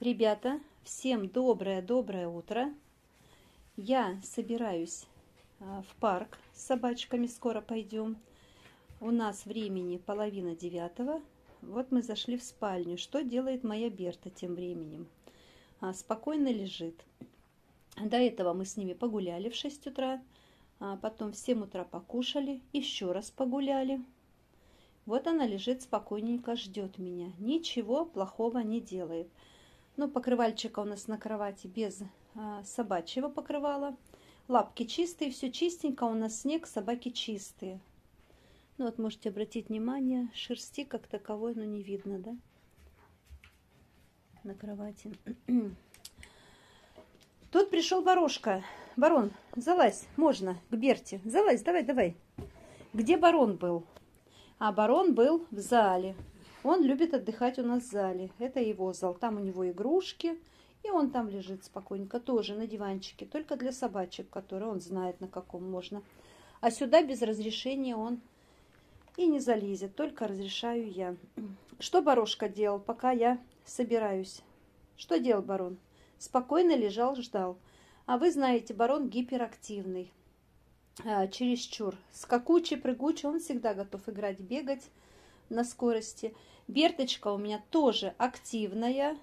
Ребята, всем доброе-доброе утро. Я собираюсь а, в парк с собачками, скоро пойдем. У нас времени половина девятого. Вот мы зашли в спальню. Что делает моя Берта тем временем? А, спокойно лежит. До этого мы с ними погуляли в 6 утра, а потом в 7 утра покушали, еще раз погуляли, вот она лежит спокойненько, ждет меня. Ничего плохого не делает. Но ну, покрывальчика у нас на кровати без а, собачьего покрывала. Лапки чистые, все чистенько, а у нас снег, собаки чистые. Ну вот можете обратить внимание, шерсти как таковой, но ну, не видно, да? На кровати. Тут пришел ворожка. Барон, залазь, можно, к Берте. Залазь, давай, давай. Где барон был? А барон был в зале. Он любит отдыхать у нас в зале. Это его зал. Там у него игрушки. И он там лежит спокойненько, тоже на диванчике, только для собачек, которые он знает, на каком можно. А сюда без разрешения он и не залезет, только разрешаю я. Что Барошка делал, пока я собираюсь? Что делал барон? Спокойно лежал, ждал. А вы знаете, барон гиперактивный, а, чересчур. Скакучий, прыгучий, он всегда готов играть, бегать на скорости. Берточка у меня тоже активная,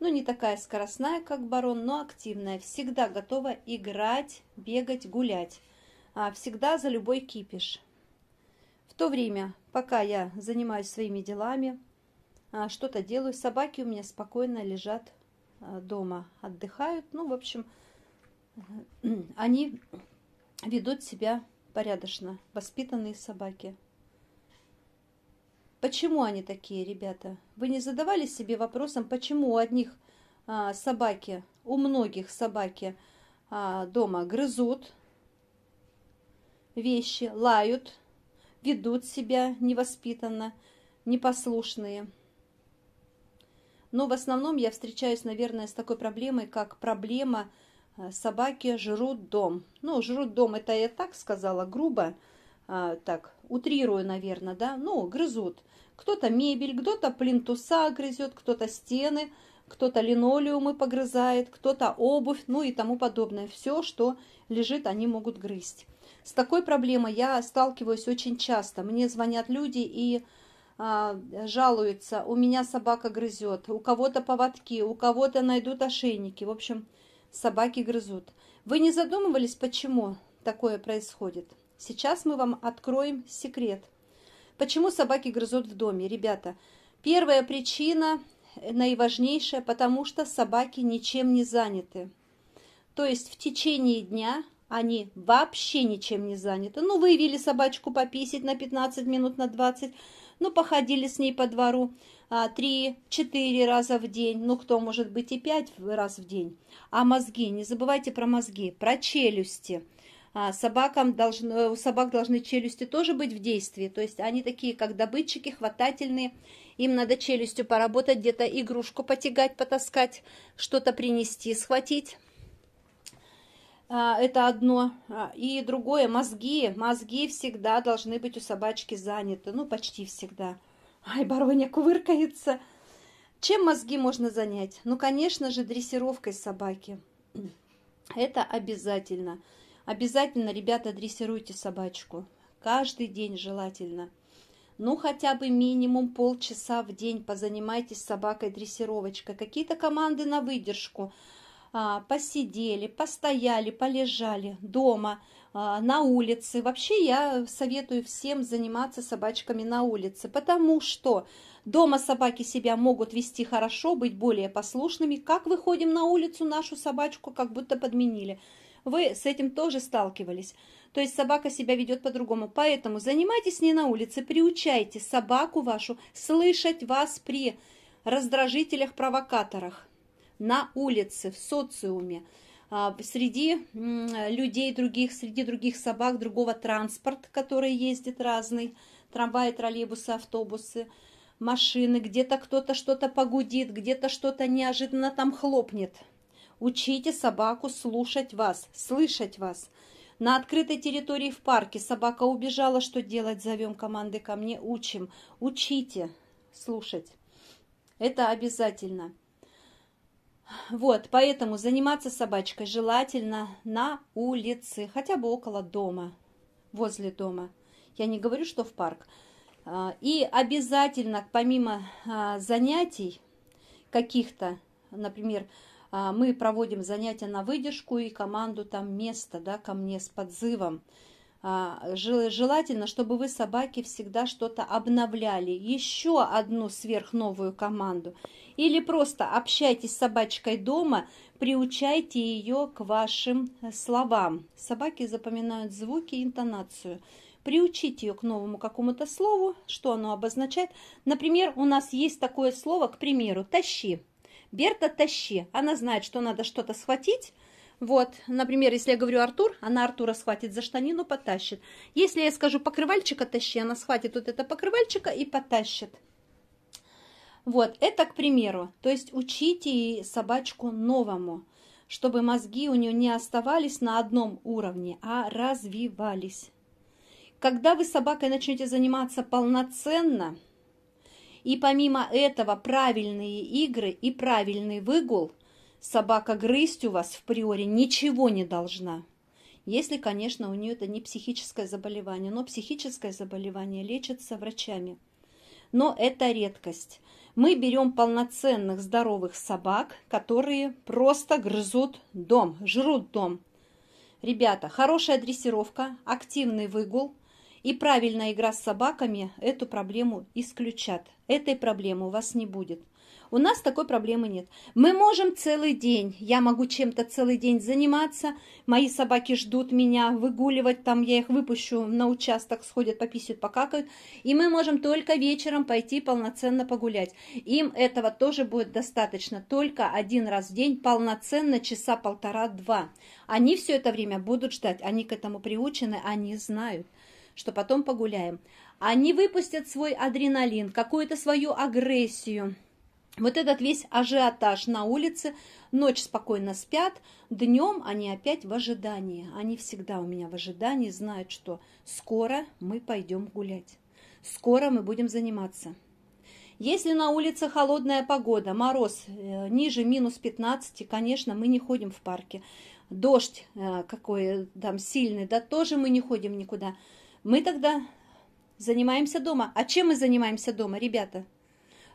ну не такая скоростная, как барон, но активная. Всегда готова играть, бегать, гулять. А всегда за любой кипиш. В то время, пока я занимаюсь своими делами, а, что-то делаю, собаки у меня спокойно лежат а, дома, отдыхают. Ну, в общем, э, они ведут себя порядочно, воспитанные собаки. Почему они такие, ребята? Вы не задавали себе вопросом, почему у одних а, собаки, у многих собаки а, дома грызут вещи, лают, ведут себя невоспитанно, непослушные. Но в основном я встречаюсь, наверное, с такой проблемой, как проблема а, собаки жрут дом. Ну, жрут дом, это я так сказала грубо, а, так, утрирую, наверное, да, ну, грызут. Кто-то мебель, кто-то плинтуса грызет, кто-то стены, кто-то линолеумы погрызает, кто-то обувь, ну и тому подобное. Все, что лежит, они могут грызть. С такой проблемой я сталкиваюсь очень часто. Мне звонят люди и а, жалуются, у меня собака грызет, у кого-то поводки, у кого-то найдут ошейники. В общем, собаки грызут. Вы не задумывались, почему такое происходит? Сейчас мы вам откроем секрет. Почему собаки грызут в доме, ребята? Первая причина, наиважнейшая, потому что собаки ничем не заняты. То есть в течение дня они вообще ничем не заняты. Ну, вывели собачку пописить на 15 минут, на 20, ну, походили с ней по двору а, три-четыре раза в день, ну, кто может быть и пять раз в день. А мозги, не забывайте про мозги, про челюсти – а собакам должно, э, у собак должны челюсти тоже быть в действии, то есть они такие, как добытчики, хватательные, им надо челюстью поработать, где-то игрушку потягать, потаскать, что-то принести, схватить. А, это одно. А, и другое, мозги. Мозги всегда должны быть у собачки заняты. Ну, почти всегда. Ай, бароня кувыркается. Чем мозги можно занять? Ну, конечно же, дрессировкой собаки. Это обязательно. Обязательно, ребята, дрессируйте собачку. Каждый день желательно. Ну, хотя бы минимум полчаса в день позанимайтесь собакой дрессировочкой. Какие-то команды на выдержку. А, посидели, постояли, полежали дома, а, на улице. Вообще я советую всем заниматься собачками на улице, потому что дома собаки себя могут вести хорошо, быть более послушными. Как выходим на улицу, нашу собачку как будто подменили. Вы с этим тоже сталкивались. То есть собака себя ведет по-другому. Поэтому занимайтесь не на улице, приучайте собаку вашу слышать вас при раздражителях-провокаторах на улице, в социуме, а, среди людей других, среди других собак, другого транспорт, который ездит разный, трамваи, троллейбусы, автобусы, машины, где-то кто-то что-то погудит, где-то что-то неожиданно там хлопнет – Учите собаку слушать вас, слышать вас. На открытой территории в парке собака убежала, что делать, зовем команды ко мне, учим. Учите слушать. Это обязательно. Вот, поэтому заниматься собачкой желательно на улице, хотя бы около дома, возле дома. Я не говорю, что в парк. А, и обязательно, помимо а, занятий каких-то, например, а, мы проводим занятия на выдержку и команду там место, да, ко мне с подзывом. А, желательно, чтобы вы собаки всегда что-то обновляли, еще одну сверхновую команду. Или просто общайтесь с собачкой дома, приучайте ее к вашим словам. Собаки запоминают звуки и интонацию. Приучите ее к новому какому-то слову, что оно обозначает. Например, у нас есть такое слово, к примеру, «тащи». Берта тащи. Она знает, что надо что-то схватить. Вот, например, если я говорю Артур, она Артура схватит за штанину, потащит. Если я скажу покрывальчика тащи, она схватит вот это покрывальчика и потащит. Вот, это к примеру. То есть учите собачку новому, чтобы мозги у нее не оставались на одном уровне, а развивались. Когда вы собакой начнете заниматься полноценно, и помимо этого правильные игры и правильный выгул собака грызть у вас в приоре ничего не должна. Если, конечно, у нее это не психическое заболевание, но психическое заболевание лечится врачами. Но это редкость. Мы берем полноценных здоровых собак, которые просто грызут дом, жрут дом. Ребята, хорошая дрессировка, активный выгул – и правильная игра с собаками эту проблему исключат. Этой проблемы у вас не будет. У нас такой проблемы нет. Мы можем целый день, я могу чем-то целый день заниматься, мои собаки ждут меня, выгуливать там, я их выпущу на участок, сходят, пописят, покакают, и мы можем только вечером пойти полноценно погулять. Им этого тоже будет достаточно, только один раз в день, полноценно часа полтора-два. Они все это время будут ждать, они к этому приучены, они знают что потом погуляем. Они выпустят свой адреналин, какую-то свою агрессию. Вот этот весь ажиотаж на улице, ночь спокойно спят, днем они опять в ожидании. Они всегда у меня в ожидании, знают, что скоро мы пойдем гулять, скоро мы будем заниматься. Если на улице холодная погода, мороз э, ниже минус 15, конечно, мы не ходим в парке. Дождь э, какой э, там сильный, да тоже мы не ходим никуда. Мы тогда занимаемся дома. А чем мы занимаемся дома, ребята?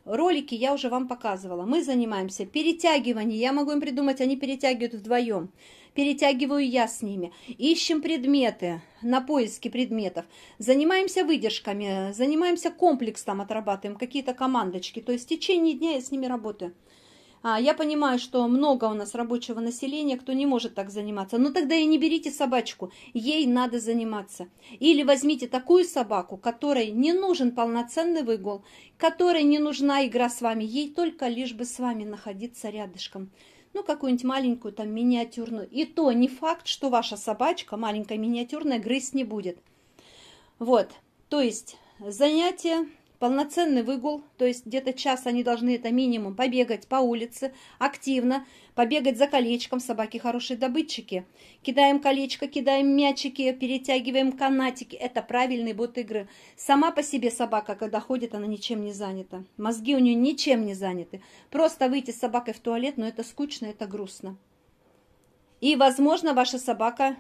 Ролики я уже вам показывала. Мы занимаемся перетягиванием. Я могу им придумать, они перетягивают вдвоем. Перетягиваю я с ними. Ищем предметы на поиске предметов. Занимаемся выдержками, занимаемся комплексом, отрабатываем какие-то командочки. То есть в течение дня я с ними работаю. А, я понимаю, что много у нас рабочего населения, кто не может так заниматься. Но ну, тогда и не берите собачку, ей надо заниматься. Или возьмите такую собаку, которой не нужен полноценный выгул, которой не нужна игра с вами, ей только лишь бы с вами находиться рядышком. Ну, какую-нибудь маленькую, там, миниатюрную. И то не факт, что ваша собачка, маленькая миниатюрная, грызть не будет. Вот, то есть занятие полноценный выгул, то есть где-то час они должны это минимум побегать по улице активно, побегать за колечком, собаки хорошие добытчики. Кидаем колечко, кидаем мячики, перетягиваем канатики, это правильный бот игры. Сама по себе собака, когда ходит, она ничем не занята. Мозги у нее ничем не заняты. Просто выйти с собакой в туалет, но это скучно, это грустно. И, возможно, ваша собака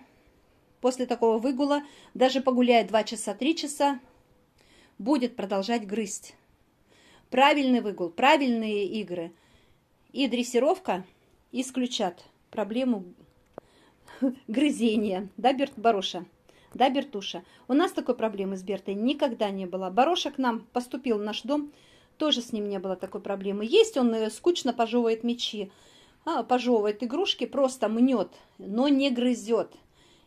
после такого выгула даже погуляет 2 часа, 3 часа, будет продолжать грызть. Правильный выгул, правильные игры и дрессировка исключат проблему грызения. Да, Берт Баруша? Да, Бертуша? У нас такой проблемы с Бертой никогда не было. Баруша к нам поступил в наш дом, тоже с ним не было такой проблемы. Есть он, э, скучно пожевывает мечи, а, пожевывает игрушки, просто мнет, но не грызет.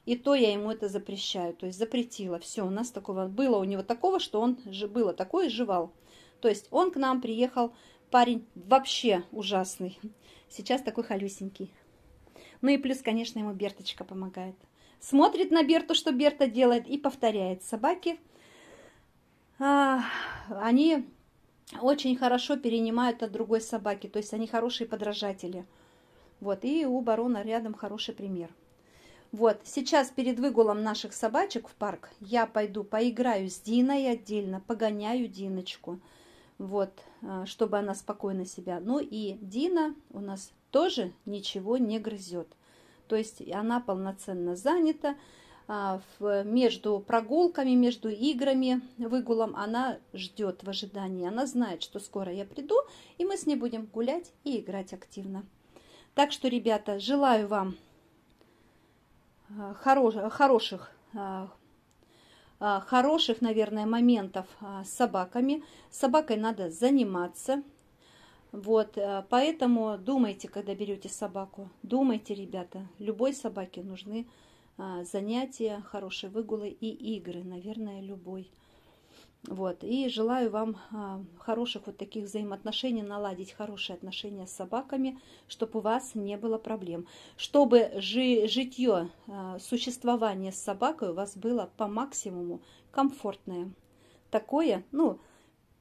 И то я ему это запрещаю, то есть запретила. Все, у нас такого было у него такого, что он же было такое жевал. То есть он к нам приехал, парень вообще ужасный. Сейчас такой халюсенький. Ну и плюс, конечно, ему Берточка помогает. Смотрит на Берту, что Берта делает, и повторяет. Собаки, а, они очень хорошо перенимают от другой собаки, то есть они хорошие подражатели. Вот, и у барона рядом хороший пример. Вот, сейчас перед выгулом наших собачек в парк я пойду поиграю с Диной отдельно, погоняю Диночку, вот, э, чтобы она спокойно себя. Ну и Дина у нас тоже ничего не грызет. То есть она полноценно занята, а, между прогулками, между играми, выгулом она ждет в ожидании. Она знает, что скоро я приду, и мы с ней будем гулять и играть активно. Так что, ребята, желаю вам Э, хорош, хороших, э, э, хороших, наверное, моментов с собаками. С собакой надо заниматься. Вот, поэтому думайте, когда берете собаку. Думайте, ребята, любой собаке нужны занятия, хорошие выгулы и игры, наверное, любой. Вот. И желаю вам а, хороших вот таких взаимоотношений, наладить хорошие отношения с собаками, чтобы у вас не было проблем. Чтобы жи житье, а, существование с собакой у вас было по максимуму комфортное. Такое, ну,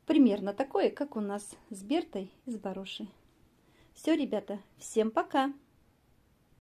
примерно такое, как у нас с Бертой и с Барушей. Все, ребята, всем пока!